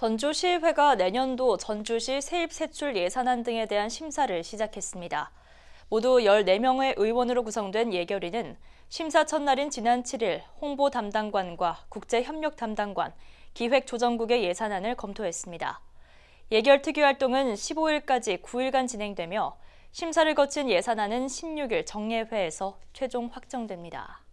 전주시의회가 내년도 전주시 세입세출 예산안 등에 대한 심사를 시작했습니다. 모두 14명의 의원으로 구성된 예결위는 심사 첫날인 지난 7일 홍보 담당관과 국제협력 담당관, 기획조정국의 예산안을 검토했습니다. 예결 특위 활동은 15일까지 9일간 진행되며 심사를 거친 예산안은 16일 정례회에서 최종 확정됩니다.